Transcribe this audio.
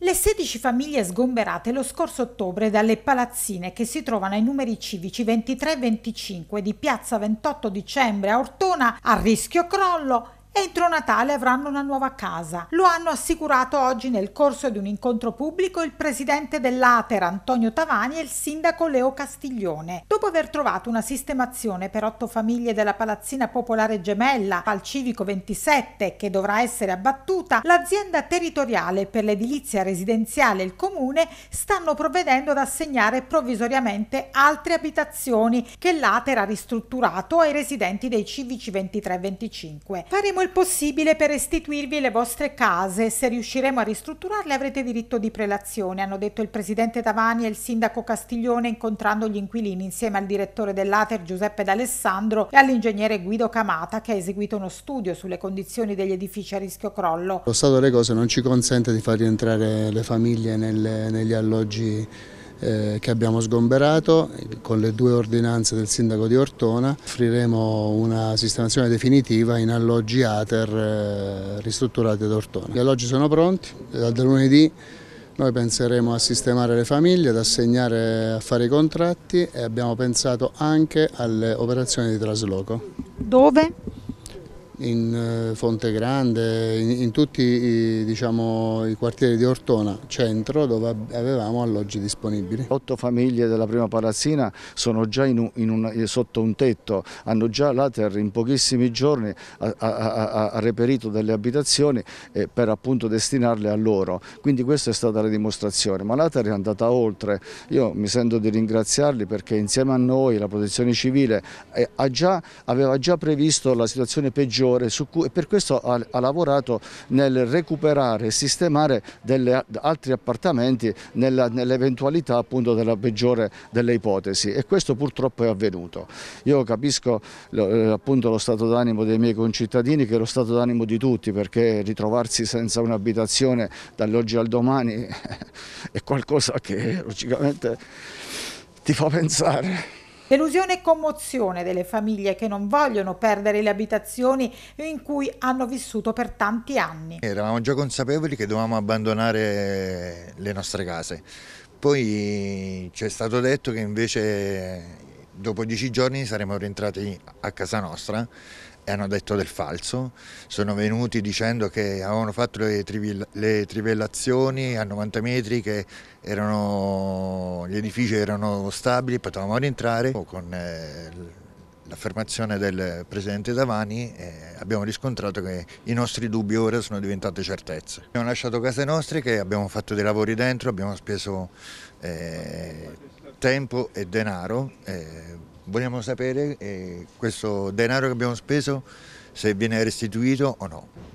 Le 16 famiglie sgomberate lo scorso ottobre dalle palazzine che si trovano ai numeri civici 23 e 25 di piazza 28 dicembre a Ortona a rischio crollo Entro Natale avranno una nuova casa. Lo hanno assicurato oggi nel corso di un incontro pubblico il presidente dell'Ater Antonio Tavani e il sindaco Leo Castiglione. Dopo aver trovato una sistemazione per otto famiglie della palazzina popolare gemella al civico 27 che dovrà essere abbattuta, l'azienda territoriale per l'edilizia residenziale e il comune stanno provvedendo ad assegnare provvisoriamente altre abitazioni che l'Ater ha ristrutturato ai residenti dei civici 23 e 25. Faremo il il possibile per restituirvi le vostre case. Se riusciremo a ristrutturarle avrete diritto di prelazione, hanno detto il presidente Tavani e il sindaco Castiglione incontrando gli inquilini insieme al direttore dell'Ater Giuseppe D'Alessandro e all'ingegnere Guido Camata che ha eseguito uno studio sulle condizioni degli edifici a rischio crollo. Lo stato delle cose non ci consente di far rientrare le famiglie nelle, negli alloggi eh, che abbiamo sgomberato con le due ordinanze del sindaco di Ortona. Offriremo una sistemazione definitiva in alloggi ATER eh, ristrutturati ad Ortona. Gli alloggi sono pronti, eh, dal lunedì noi penseremo a sistemare le famiglie, ad assegnare, a fare i contratti e abbiamo pensato anche alle operazioni di trasloco. Dove? in eh, Fonte Grande, in, in tutti i, diciamo, i, quartieri di Ortona centro dove avevamo alloggi disponibili. Otto famiglie della prima palazzina sono già in un, in un, sotto un tetto, hanno già l'Ater in pochissimi giorni ha, ha, ha reperito delle abitazioni eh, per appunto destinarle a loro, quindi questa è stata la dimostrazione, ma l'Ater è andata oltre, io mi sento di ringraziarli perché insieme a noi la protezione civile eh, già, aveva già previsto la situazione peggiore maggiore cui, e per questo ha, ha, lavorato nel recuperare e sistemare degli altri appartamenti nell'eventualità nell appunto della peggiore delle ipotesi e questo purtroppo è avvenuto. Io capisco lo, eh, appunto lo stato d'animo dei miei concittadini che è lo stato d'animo di tutti perché ritrovarsi senza un'abitazione dall'oggi al domani è qualcosa che logicamente ti fa pensare. Delusione e commozione delle famiglie che non vogliono perdere le abitazioni in cui hanno vissuto per tanti anni. Eravamo già consapevoli che dovevamo abbandonare le nostre case. Poi ci è stato detto che invece dopo dieci giorni saremmo rientrati a casa nostra e hanno detto del falso, sono venuti dicendo che avevano fatto le, trivell le trivellazioni a 90 metri, che erano, gli edifici erano stabili, potevamo rientrare con eh, l'affermazione del presidente Davani eh, abbiamo riscontrato che i nostri dubbi ora sono diventati certezze. Abbiamo lasciato case nostre che abbiamo fatto dei lavori dentro, abbiamo speso eh, tempo e denaro. Eh, vogliamo sapere eh, questo denaro che abbiamo speso se viene restituito o no.